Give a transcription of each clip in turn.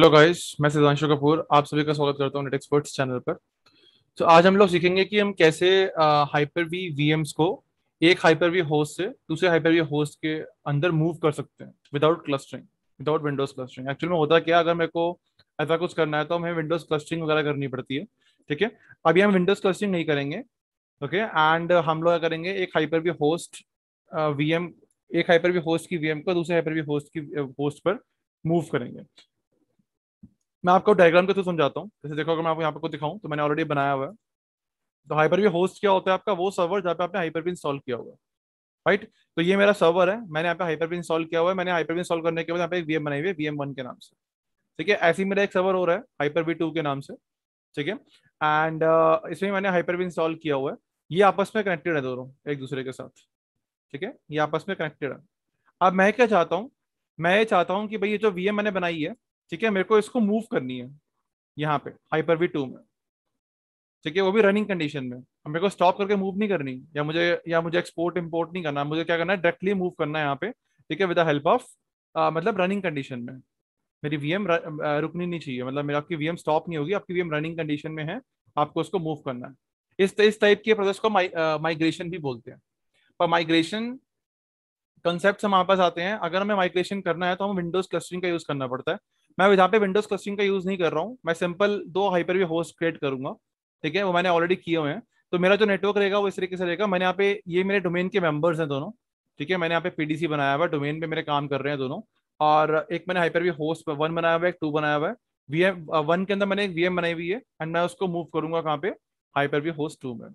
Hello guys मैं सिद्धांशु कपूर आप सभी का स्वागत करता हूं नेट एक्सपर्ट्स चैनल पर तो आज हम लोग सीखेंगे कि हम कैसे हाइपर वी वीएम्स को एक हाइपर वी होस्ट से दूसरे हाइपर वी होस्ट के अंदर मूव कर सकते हैं without clustering without Windows clustering actually में होता क्या अगर मेरे को ऐसा कुछ करना है तो हमें विंडोज क्लस्टरिंग वगैरह करनी पड़ती है ठीक है अभी हम विंडोज क्लस्टरिंग नहीं करेंगे ओके एंड हम लोग करेंगे एक हाइपर वी होस्ट वी एक हाइपर वी होस्ट की वी को दूसरे हाइपर वी होस्ट की होस्ट पर मूव करेंगे मैं आपको डायग्राम के थ्रू समझाता हूँ जैसे देखो अगर मैं आपको यहाँ पर कुछ दिखाऊँ तो मैंने ऑलरेडी बनाया हुआ है तो हाइपर होस्ट क्या होता है आपका वो सर्वर जहाँ पे आपने हाइपर इंस्टॉल किया हुआ है राइट तो ये मेरा सर्वर है मैंने यहाँ पे हाइपर इंस्टॉल किया हुआ है मैंने हाइपर इंस्टॉल करने के बाद यहाँ पे एक वीएम बनाई हुई है वीएम वन के नाम से ठीक है ऐसे ही मेरा एक सर्वर हो रहा है हाइपर वी टू के नाम से ठीक है एंड uh, इसमें मैंने हाइपर इंस्टॉल किया हुआ है ये आपस में कनेक्टेड है दोनों एक दूसरे के साथ ठीक है ये आपस में कनेक्टेड है अब मैं क्या चाहता हूँ मैं ये चाहता हूँ कि भाई ये जो वीएम मैंने बनाई है ठीक है मेरे को इसको मूव करनी है यहाँ पे हाइपर वी टू में ठीक है वो भी रनिंग कंडीशन में मेरे को स्टॉप करके मूव नहीं करनी या मुझे या मुझे एक्सपोर्ट इम्पोर्ट नहीं करना मुझे क्या करना है डायरेक्टली मूव करना है यहाँ पे ठीक है विद द हेल्प ऑफ मतलब रनिंग कंडीशन में मेरी वीएम uh, रुकनी नहीं चाहिए मतलब मेरा आपकी वीएम स्टॉप नहीं होगी आपकी वीएम रनिंग कंडीशन में है आपको उसको मूव करना है इस इस टाइप के प्रोसेस को माइग्रेशन uh, भी बोलते हैं पर माइग्रेशन कंसेप्ट हमारे पास आते हैं अगर हमें माइग्रेशन करना है तो हमें विंडोज क्लस्टरिंग का यूज करना पड़ता है मैं यहाँ पे विंडोज क्लस्टरिंग का यूज नहीं कर रहा हूँ मैं सिंपल दो हाइपर वे होस्ट क्रिएट करूंगा ठीक है वो मैंने ऑलरेडी किए हुए हैं तो मेरा जो नेटवर्क रहेगा वो इस तरीके से रहेगा मैंने यहाँ पे ये मेरे डोमेन के मेंबर्स हैं दोनों ठीक है मैंने यहाँ पे पीडीसी बनाया हुआ है डोमेन पे मेरे काम कर रहे हैं दोनों और एक मैंने हाइपर वी होस्ट वन बनाया हुआ है एक टू बनाया हुआ है वीएम वन uh, के अंदर मैंने एक वीएम बनाई हुई है एंड मैं उसको मूव करूंगा कहाँ पे हाइपर वी होस्ट टू में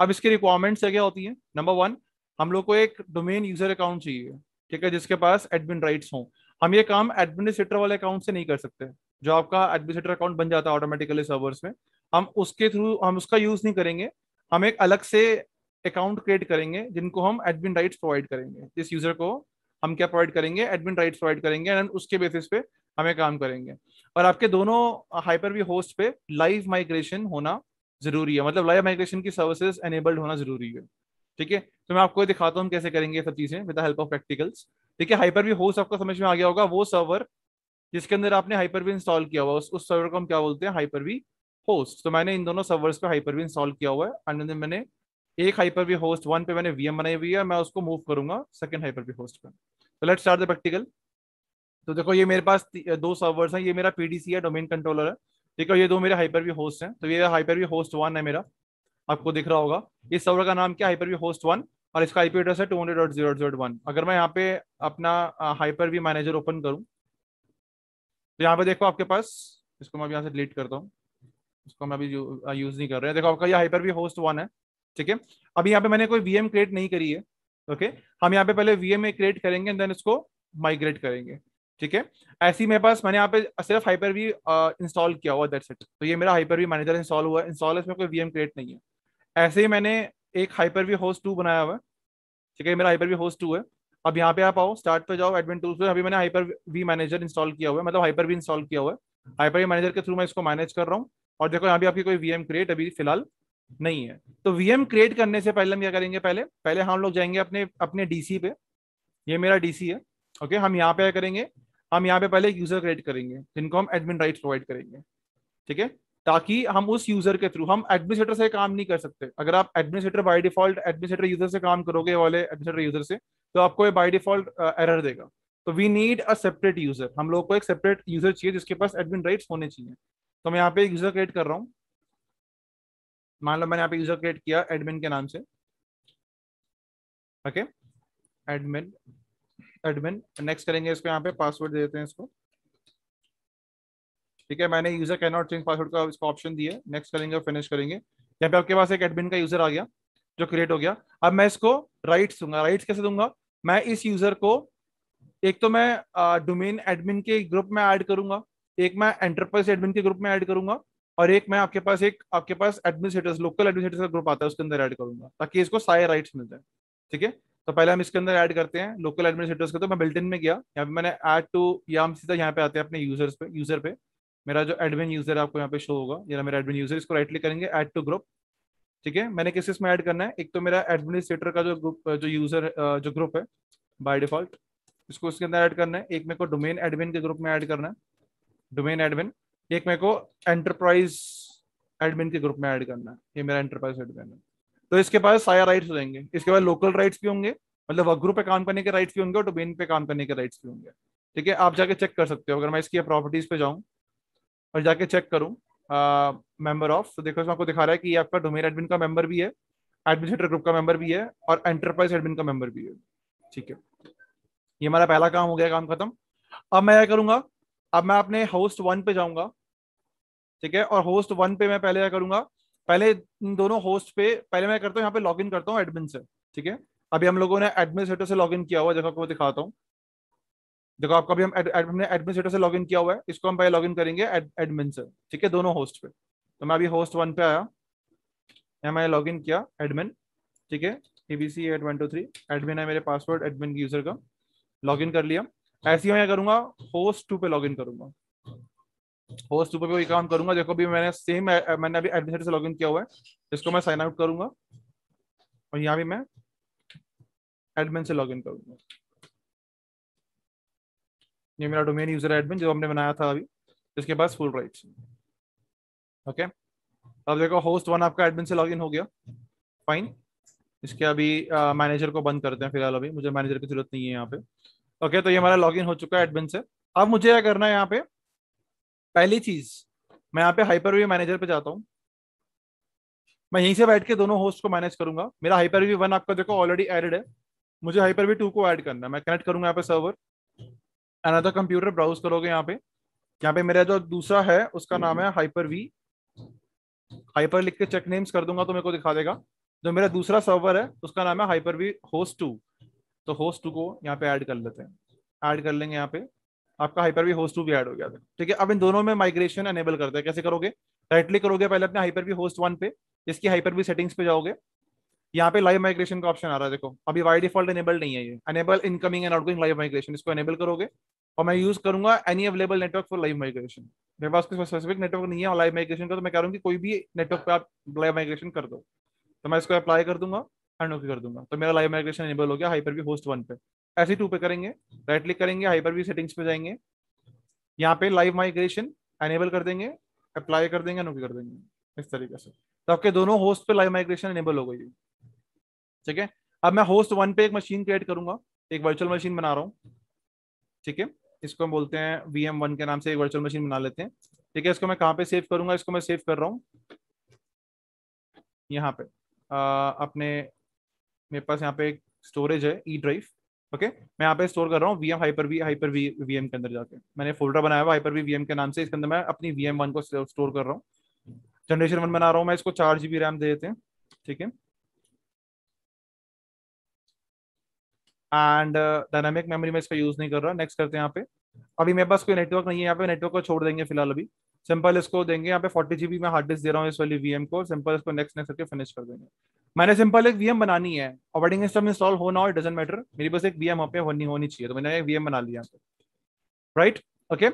अब इसकी रिक्वायरमेंट्स क्या होती है नंबर वन हम लोग को एक डोमेन यूजर अकाउंट चाहिए ठीक है जिसके पास एडमिन राइट्स हों हम ये काम एडमिनिस्ट्रेटर वाले अकाउंट से नहीं कर सकते जो आपका एडमिनिस्ट्रेटर अकाउंट बन जाता है ऑटोमेटिकली सर्वर्स में हम उसके थ्रू हम उसका यूज नहीं करेंगे हम एक अलग से अकाउंट क्रिएट करेंगे जिनको हम एडमिन राइट्स प्रोवाइड करेंगे जिस यूजर को हम क्या प्रोवाइड करेंगे एडमिन राइट्स प्रोवाइड करेंगे एंड उसके बेसिस पे हमें काम करेंगे और आपके दोनों हाइपर वी होस्ट पे लाइव माइग्रेशन होना जरूरी है मतलब लाइव माइग्रेशन की सर्विसेज एनेबल्ड होना जरूरी है ठीक है तो मैं आपको दिखाता हूँ कैसे करेंगे सब चीजें विद हेल्प ऑफ प्रैक्टिकल्स ठीक है हाइपर भी होस्ट आपको समझ में आ गया होगा वो सर्वर जिसके अंदर आपने हाइपर भी इंस्टॉल किया हुआ उस उस सर्वर को हम क्या बोलते हैं हाइपर भी होस्ट तो मैंने इन दोनों सर्वर्स पे हाइपर भी इंस्टॉल किया हुआ है एंड मैंने एक हाइपर भी होस्ट वन पे मैंने वीएम बनाई हुई है मैं उसको मूव करूंगा सेकंड हाइपर भी होस्ट पर तो लेट स्टार्ट द प्रैक्टिकल तो देखो ये मेरे पास दो सर्वर्स हैं ये मेरा पीडीसी है डोमेन कंट्रोलर है ठीक है ये दो मेरे हाइपर भी होस्ट हैं तो ये हाइपर भी होस्ट वन है मेरा आपको दिख रहा होगा इस सर्वर का नाम क्या हाइपर होस्ट वन और इसका आईपी एड्रेस है two hundred dot zero dot one अगर मैं यहाँ पे अपना हाइपर वी मैनेजर ओपन करूँ तो यहाँ पे देखो आपके पास इसको मैं यहाँ से डिलीट करता हूँ इसको मैं अभी यूज़ नहीं कर रहा है देखो आपका ये हाइपर वी होस्ट वन है ठीक है अभी यहाँ पे मैंने कोई वीएम क्रिएट नहीं करी है ओके हम यहाँ पे पहले वीएम क्रिएट करेंगे एंड देन इसको माइग्रेट करेंगे ठीक है ऐसे ही मेरे पास मैंने यहाँ पे सिर्फ हाइपर वी इंस्टॉल किया हुआ दैट्स सेट तो ये मेरा हाइपर वी मैनेजर इंस्टॉल हुआ है इंस्टॉल इसमें कोई वीएम क्रिएट नहीं है ऐसे ही मैंने एक हाइपर वी होस्ट टू बनाया हुआ है ठीक है मेरा हाइपर वी होस्ट टू है अब यहाँ पे आप आओ स्टार्ट पे जाओ एडमिन टूल्स पे अभी मैंने हाइपर वी मैनेजर इंस्टॉल किया हुआ है मतलब हाइपर वी इंस्टॉल किया हुआ है हाइपर वी मैनेजर के थ्रू मैं इसको मैनेज कर रहा हूँ और देखो यहाँ भी आपकी कोई वीएम क्रिएट अभी फिलहाल नहीं है तो वीएम क्रिएट करने से पहले हम क्या करेंगे पहले पहले हम लोग जाएंगे अपने अपने डीसी पे ये मेरा डीसी है ओके हम यहाँ पे करेंगे हम यहाँ पे पहले यूजर क्रिएट करेंगे जिनको हम एडमिन राइट प्रोवाइड करेंगे ठीक है ताकि हम उस यूजर के थ्रू हम एडमिनिस्ट्रेटर से काम नहीं कर सकते अगर आप administrator by default administrator user से काम करोगे वाले एडमिनिस्ट्रेटर यूजर से तो आपको ये बाय डिफॉल्ट एरर देगा तो we need a separate user हम लोग को एक सेपरेट यूजर चाहिए जिसके पास एडमिन राइट्स होने चाहिए तो मैं यहाँ पे एक यूजर क्रिएट कर रहा हूँ मान लो मैंने यहाँ पे यूजर क्रिएट किया एडमिन के नाम से ओके एडमिन एडमिन नेक्स्ट करेंगे इसको यहाँ पे पासवर्ड दे देते हैं इसको ठीक है मैंने user can not change password का इसका ऑप्शन दिया नेक्स्ट करेंगे और फिनिश करेंगे यहाँ पे आपके पास एक एडमिन का यूजर आ गया जो क्रिएट हो गया अब मैं इसको राइट्स दूंगा राइट्स कैसे दूंगा मैं इस यूजर को एक तो मैं डोमेन एडमिन के ग्रुप में ऐड करूंगा एक मैं एंटरप्राइज एडमिन के ग्रुप में ऐड करूंगा और एक मैं आपके पास एक आपके पास एडमिनिस्ट्रेटर्स लोकल एडमिनिस्ट्रेटर का ग्रुप आता है उसके अंदर ऐड करूंगा ताकि इसको सारे राइट्स मिल जाए ठीक है तो पहले हम इसके अंदर ऐड करते हैं लोकल एडमिनिस्ट्रेटर्स का तो मैं बिल्टिन में गया यहाँ पे मैंने ऐड टू या हम सीधा यहाँ पे आते हैं अपने यूजर्स पे यूजर पे मेरा जो एडमिन यूजर आपको यहाँ पे शो होगा जरा मेरा एडमिन यूजर इसको राइट क्लिक करेंगे ऐड टू ग्रुप ठीक है मैंने किस इसमें ऐड करना है एक तो मेरा एडमिनिस्ट्रेटर का जो ग्रुप जो यूजर जो ग्रुप है बाय डिफॉल्ट इसको इसके अंदर ऐड करना है एक मेरे को डोमेन एडमिन के ग्रुप में ऐड करना है डोमेन एडमिन एक मेरे को एंटरप्राइज एडमिन के ग्रुप में ऐड करना है ये मेरा एंटरप्राइज एडमिन है तो इसके पास सारा राइट्स हो जाएंगे इसके बाद लोकल राइट्स भी होंगे मतलब वर्क ग्रुप पे काम करने के राइट्स भी होंगे और डोमेन पे काम करने के राइट्स भी होंगे ठीक है आप जाके चेक कर सकते हो अगर मैं इसकी प्रॉपर्टीज पे जाऊँ और जाके चेक करूँ मेंबर ऑफ तो देखो इसमें आपको दिखा रहा है कि आपका डोमेन एडमिन का मेंबर भी है एडमिनिस्ट्रेटर ग्रुप का मेंबर भी है और एंटरप्राइज एडमिन का मेंबर भी है ठीक है ये हमारा पहला काम हो गया काम खत्म अब मैं क्या करूंगा अब मैं अपने होस्ट वन पे जाऊंगा ठीक है और होस्ट वन पे मैं पहले क्या करूंगा पहले इन दोनों होस्ट पे पहले मैं करता हूँ यहाँ पे लॉग करता हूँ एडमिन से ठीक है अभी हम लोगों ने एडमिनिस्ट्रेटर से लॉग किया हुआ जैसा को दिखाता हूँ देखो आपका अभी हम हमने एडमिनिस्ट्रेटर से लॉगिन किया हुआ है इसको हम पहले लॉगिन करेंगे एडमिन से ठीक है दोनों होस्ट पे तो मैं अभी होस्ट वन पे आया यहाँ मैंने इन किया एडमिन ठीक है A B C at one two three admin है मेरे पासवर्ड एडमिन यूजर का लॉगिन कर लिया ऐसे ही मैं करूंगा होस्ट टू पे लॉगिन करूंगा होस्ट टू पे भी काम करूंगा देखो अभी मैंने सेम मैंने अभी एडमिनिस्ट्रेटर से लॉगिन किया हुआ है इसको मैं साइन आउट करूंगा और यहाँ भी मैं एडमिन से लॉगिन करूंगा ये मेरा डोमेन यूजर एडमिन जो हमने बनाया था अभी जिसके पास फुल राइट्स ओके अब देखो होस्ट वन आपका एडमिन से लॉगिन हो गया फाइन इसके अभी मैनेजर को बंद करते हैं फिलहाल अभी मुझे मैनेजर की जरूरत नहीं है यहाँ पे ओके तो ये हमारा लॉगिन हो चुका है एडमिन से अब मुझे क्या करना है यहाँ पे पहली चीज मैं यहाँ पे हाइपरव्यू मैनेजर पे जाता हूँ मैं यहीं से बैठ के दोनों होस्ट को मैनेज करूंगा मेरा हाइपरव्यू वन आपका देखो ऑलरेडी एडेड है मुझे हाइपरव्यू टू को ऐड करना है मैं कनेक्ट करूंगा यहाँ पे सर्वर अनदर कंप्यूटर ब्राउज करोगे यहाँ पे यहाँ पे मेरा जो दूसरा है उसका नाम है हाइपर वी हाइपर लिख के चेक नेम्स कर दूंगा तो मेरे को दिखा देगा जो मेरा दूसरा सर्वर है उसका नाम है हाइपर वी होस्ट टू तो होस्ट टू को यहाँ पे ऐड कर लेते हैं ऐड कर लेंगे यहाँ पे आपका हाइपर वी होस्ट टू भी ऐड हो गया ठीक है अब इन दोनों में माइग्रेशन एनेबल करते हैं कैसे करोगे राइटली करोगे पहले अपने हाइपर वी होस्ट वन पे इसकी हाइपर वी सेटिंग्स पे जाओगे यहाँ पे लाइव माइग्रेशन का ऑप्शन आ रहा है देखो अभी वाई डिफॉल्ट एनेबल नहीं है ये enable incoming and outgoing live migration इसको एनेबल करोगे और मैं यूज करूंगा any available network for live migration मेरे पास कोई स्पेसिफिक नेटवर्क नहीं है और लाइव माइग्रेशन का तो मैं कह रहा हूँ कि कोई भी नेटवर्क पर आप लाइव माइग्रेशन कर दो तो मैं इसको अप्लाई कर दूंगा एंड ओके कर दूंगा तो मेरा लाइव माइग्रेशन एनेबल हो गया हाइपर भी होस्ट वन पे ऐसे टू पे करेंगे राइट क्लिक करेंगे हाइपर भी सेटिंग्स पे जाएंगे यहाँ पे लाइव माइग्रेशन एनेबल कर देंगे अप्लाई कर देंगे एंड ओके कर देंगे इस तरीके से तो आपके दोनों होस्ट पे लाइव माइग्रेशन एनेबल हो गई ठीक है अब मैं होस्ट वन पे एक मशीन क्रिएट करूंगा एक वर्चुअल मशीन बना रहा हूँ ठीक है इसको हम बोलते हैं वी एम वन के नाम से एक वर्चुअल मशीन बना लेते हैं ठीक है इसको मैं कहाँ पे सेव करूंगा इसको मैं सेव कर रहा हूँ यहाँ पे आ, अपने मेरे पास यहाँ पे एक स्टोरेज है ई ड्राइव ओके मैं यहाँ पे स्टोर कर रहा हूँ V M hyper V hyper V V M के अंदर जाके मैंने फोल्डर बनाया हुआ हाइपर वी वी एम के नाम से इसके अंदर मैं अपनी वी एम वन को स्टोर कर रहा हूँ जनरेशन वन बना रहा हूँ मैं इसको चार जी बी रैम दे देते हैं ठीक है एंड डायनामिक मेमोरी में इसका यूज नहीं कर रहा नेक्स्ट करते हैं यहाँ पे अभी मेरे पास कोई नेटवर्क नहीं है यहाँ पे नेटवर्क को छोड़ देंगे फिलहाल अभी सिंपल इसको देंगे यहाँ पे फोर्टी जीबी में हार्ड डिस्क दे रहा हूँ इस वाली वीएम को सिंपल इसको नेक्स्ट नेक्स्ट करके फिनिश कर देंगे मैंने सिंपल एक वीएम बनानी है ऑपरेटिंग सिस्टम इंस्टॉल होना और डजेंट मैटर मेरी बस एक वीएम वहाँ पे होनी होनी चाहिए तो मैंने एक वीएम बना लिया राइट ओके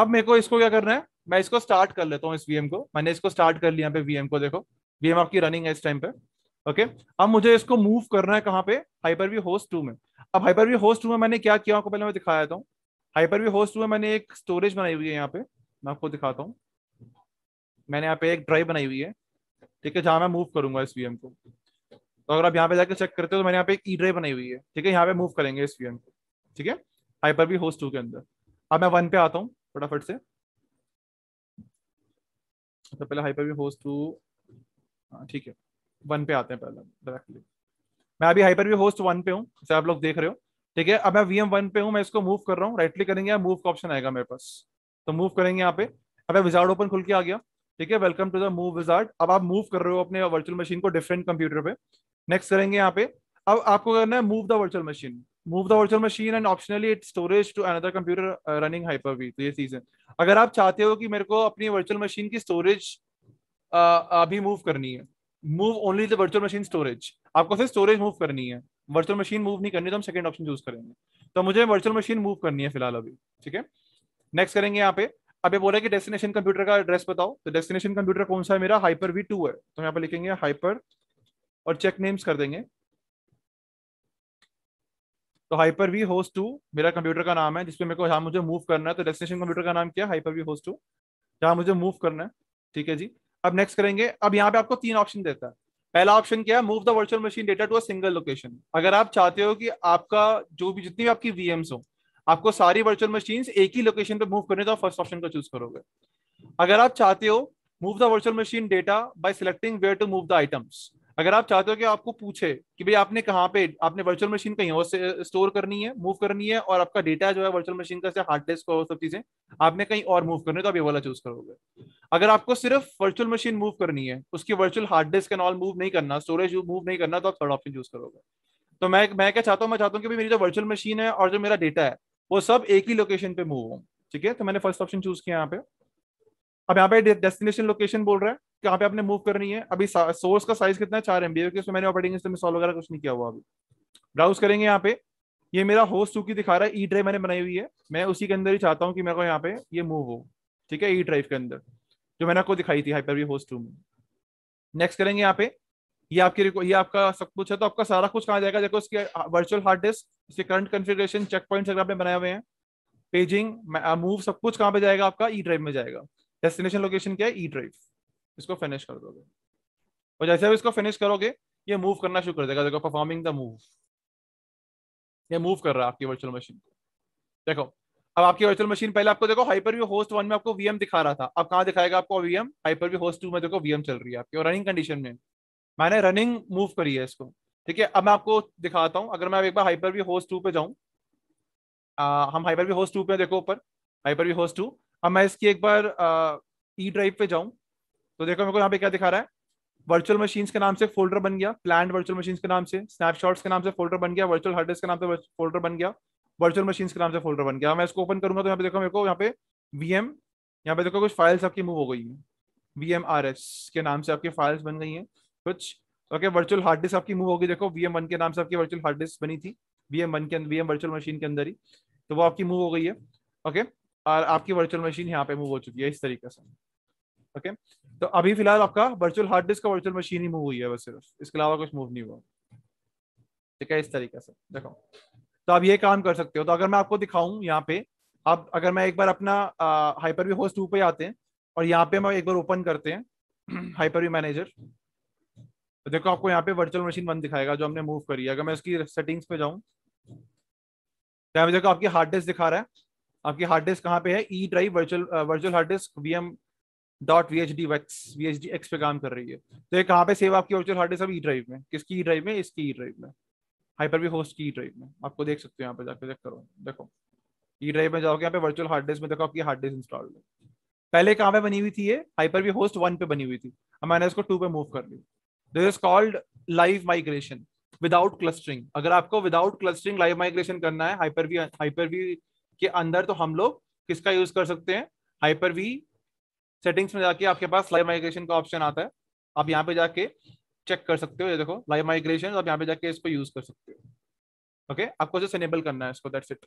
अब मेरे को इसको क्या करना है मैं इसको स्टार्ट कर लेता हूँ इस वीएम को मैंने इसको स्टार्ट कर लिया यहाँ पे वीएम को देखो वीएम आपकी रनिंग है इस टाइम पे ओके अब मुझे इसको मूव करना है कहाँ पे हाइपर वी होस्ट टू में अब हाइपर वी होस्ट में मैंने क्या किया आपको पहले मैं दिखाया था हाइपर व्यू होस्ट में मैंने एक स्टोरेज बनाई हुई है यहाँ पे मैं आपको दिखाता हूँ मैंने यहाँ पे एक ड्राइव बनाई हुई है ठीक है जहाँ मैं मूव करूंगा इस वी को तो अगर आप यहाँ पे जाकर चेक करते हो तो मैंने यहाँ पे एक ई ड्राइव बनाई हुई है ठीक है यहाँ पे मूव करेंगे इस वी को ठीक है हाइपर वी होस्ट टू के अंदर अब मैं वन पे आता हूँ फटाफट से तो पहले हाइपर वी होस्ट टू ठीक है वन पे आते हैं पहले डायरेक्टली मैं अभी हाइपर भी होस्ट वन पे हूँ जैसे आप लोग देख रहे हो ठीक है अब मैं वी एम वन पे हूँ मैं इसको मूव कर रहा हूँ राइटली करेंगे मूव का ऑप्शन आएगा मेरे पास तो मूव करेंगे यहाँ पे अब विजार्ड ओपन खुल के आ गया ठीक है welcome to the move wizard अब आप मूव कर रहे हो अपने वर्चुअल मशीन को डिफरेंट कंप्यूटर पे नेक्स्ट करेंगे यहाँ पे अब आपको करना है move the virtual machine move the virtual machine and optionally it storage to another computer running hyper V तो ये चीज है अगर आप चाहते हो कि मेरे को अपनी वर्चुअल मशीन की स्टोरेज uh, अभी मूव करनी है move only the virtual machine storage आपको सिर्फ स्टोरेज मूव करनी है वर्चुअल मशीन मूव नहीं करनी तो हम सेकंड ऑप्शन चूज करेंगे तो मुझे वर्चुअल मशीन मूव करनी है फिलहाल अभी ठीक है नेक्स्ट करेंगे यहाँ पे अब ये बोला कि डेस्टिनेशन कंप्यूटर का एड्रेस बताओ तो डेस्टिनेशन कंप्यूटर कौन सा है मेरा हाइपर वी टू है तो यहाँ पे लिखेंगे हाइपर और चेक नेम्स कर देंगे तो हाइपर वी होस्ट टू मेरा कंप्यूटर का नाम है जिसपे मेरे को यहाँ मुझे मूव करना है तो डेस्टिनेशन कंप्यूटर का नाम क्या है हाइपर वी होस्ट टू यहाँ मुझे मूव करना है ठीक है जी अब नेक्स्ट करेंगे अब यहाँ पे आपको तीन ऑप्शन देता है पहला ऑप्शन क्या है move the virtual machine data to a single location अगर आप चाहते हो कि आपका जो भी जितनी भी आपकी वीएम्स हो आपको सारी वर्चुअल मशीन एक ही लोकेशन पे मूव करने तो फर्स्ट ऑप्शन को चूज करोगे अगर आप चाहते हो move the virtual machine data by selecting where to move the items अगर आप चाहते हो कि आपको पूछे कि भाई आपने कहाँ पे आपने वर्चुअल मशीन कहीं और से स्टोर करनी है मूव करनी है और आपका डेटा जो है वर्चुअल मशीन का हार्ड डिस्क और सब चीजें आपने कहीं और मूव करनी है तो आप ये वाला चूज करोगे अगर आपको सिर्फ वर्चुअल मशीन मूव करनी है उसकी virtual hard disk and all move नहीं करना स्टोरेज मूव नहीं करना तो आप थर्ड ऑप्शन चूज करोगे तो मैं मैं क्या चाहता हूँ मैं चाहता हूँ कि मेरी जो वर्चुअल मशीन है और जो मेरा डेटा है वो सब एक ही लोकेशन पे मूव हो ठीक है तो मैंने फर्स्ट ऑप्शन चूज किया यहाँ पे अब यहाँ पे डेस्टिनेशन लोकेशन बोल रहा है कहाँ पे आपने मूव करनी है अभी सोर्स का साइज कितना है चार एमबी क्योंकि मैंने ऑपरेटिंग सिस्टम सॉल्व वगैरह कुछ नहीं किया हुआ अभी ब्राउज करेंगे यहाँ पे ये मेरा होस्ट चूंकि दिखा रहा है ई ड्राइव मैंने बनाई हुई है मैं उसी के अंदर ही चाहता हूँ कि मेरे को यहाँ पे ये मूव हो ठीक है ई ड्राइव के अंदर जो मैंने आपको दिखाई थी हाइपर वी होस्ट टू में नेक्स्ट करेंगे यहाँ पे ये आपकी ये आपका सब कुछ है तो आपका सारा कुछ कहाँ जाएगा देखो इसके वर्चुअल हार्ड डिस्क इसके करंट कन्फिग्रेशन चेक पॉइंट अगर आपने बनाए हुए हैं पेजिंग मूव सब कुछ कहाँ पे जाएगा आपका ई ड्राइव में जाएगा डेस्टिनेशन लोकेशन क्या है ई ड्राइव इसको फिनिश कर दोगे और जैसे आप इसको फिनिश करोगे ये मूव करना शुरू कर देगा देखो परफॉर्मिंग द मूव ये मूव कर रहा है आपकी वर्चुअल मशीन को देखो अब आपकी वर्चुअल मशीन पहले आपको देखो हाइपर व्यू होस्ट वन में आपको वीएम दिखा रहा था अब कहाँ दिखाएगा आपको VM hyper V host two में देखो वीएम चल रही है आपकी और रनिंग कंडीशन में मैंने रनिंग मूव करी है इसको ठीक है अब मैं आपको दिखाता हूँ अगर मैं एक बार हाइपर व्यू होस्ट टू पे जाऊँ हम हाइपर व्यू होस्ट टू पे देखो ऊपर हाइपर व्यू होस्ट टू अब मैं इसकी एक बार ई ड्राइव e पे जाऊँ तो देखो मेरे को यहाँ पे क्या दिखा रहा है वर्चुअल मशीन के नाम से फोल्डर बन गया प्लान वर्चुअल मशीन के नाम से स्नैपशॉट्स के नाम से फोल्डर बन गया वर्चुअल हार्ड डिस्क के नाम से फोल्डर बन गया वर्चुअल मशीन के नाम से फोल्डर बन गया मैं इसको ओपन करूंगा तो यहाँ पे देखो मेरे को यहाँ पे वी एम यहाँ पे देखो कुछ फाइल्स आपकी मूव हो गई है वी एम आर एस के नाम से आपकी फाइल्स बन गई हैं कुछ ओके वर्चुअल हार्ड डिस्क आपकी मूव हो गई देखो वी एम वन के नाम से आपकी वर्चुअल हार्ड डिस्क बनी थी वी एम वन के वी एम वर्चुअल मशीन के अंदर ही तो वो आपकी मूव हो गई है ओके और आपकी वर्चुअल मशीन यहाँ पे मूव हो चुकी है इस तरीके से ओके तो अभी फिलहाल आपका वर्चुअल हार्ड डिस्क और वर्चुअल मशीन ही मूव हुई है बस सिर्फ इसके अलावा कुछ मूव नहीं हुआ ठीक है इस तरीके से देखो तो आप ये काम कर सकते हो तो अगर मैं आपको दिखाऊं यहाँ पे आप अगर मैं एक बार अपना हाइपर व्यू होस्ट टू पे आते हैं और यहाँ पे हम एक बार ओपन करते हैं हाइपर व्यू मैनेजर तो देखो आपको यहाँ पे वर्चुअल मशीन वन दिखाएगा जो हमने मूव करी है अगर मैं उसकी सेटिंग्स पे जाऊँ तो देखो आपकी हार्ड डिस्क दिखा रहा है आपकी हार्ड डिस्क कहाँ पे है E drive virtual virtual hard disk V dot V H D vax V H D X पे काम कर रही है तो ये कहाँ पे सेव आपकी virtual hard disk E drive में किसकी ई ड्राइव में इसकी ई ड्राइव में हाइपर भी होस्ट की ई ड्राइव में आपको देख सकते हो यहाँ पे जाकर चेक करो देखो ई ड्राइव में जाओगे यहाँ पे वर्चुअल हार्ड डिस्क में देखो आपकी हार्ड डिस्क इंस्टॉल है पहले कहाँ पे बनी हुई थी ये हाइपर भी होस्ट वन पे बनी हुई थी अब मैंने इसको टू पे मूव कर ली this is called live migration without clustering अगर आपको विदाउट क्लस्टरिंग लाइव माइग्रेशन करना है हाइपर वी हाइपर वी के अंदर तो हम लोग किसका यूज कर सकते हैं हाइपर वी सेटिंग्स में जाके आपके पास लाइव माइग्रेशन का ऑप्शन आता है आप यहाँ पे जाके चेक कर सकते हो ये देखो लाइव माइग्रेशन आप यहाँ पे जाके इसको यूज कर सकते हो ओके आपको जस्ट इनेबल करना है इसको दैट्स इट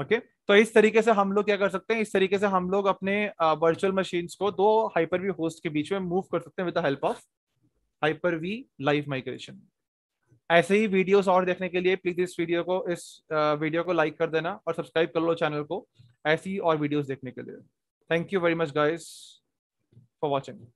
ओके तो इस तरीके से हम लोग क्या कर सकते हैं इस तरीके से हम लोग अपने वर्चुअल मशीन्स को दो हाइपर वी होस्ट के बीच में मूव कर सकते हैं with the help of hyper V live migration ऐसे ही वीडियोस और देखने के लिए प्लीज इस वीडियो को इस वीडियो को लाइक कर देना और सब्सक्राइब कर लो चैनल को ऐसी और वीडियोस देखने के लिए Thank you very much, guys, for watching.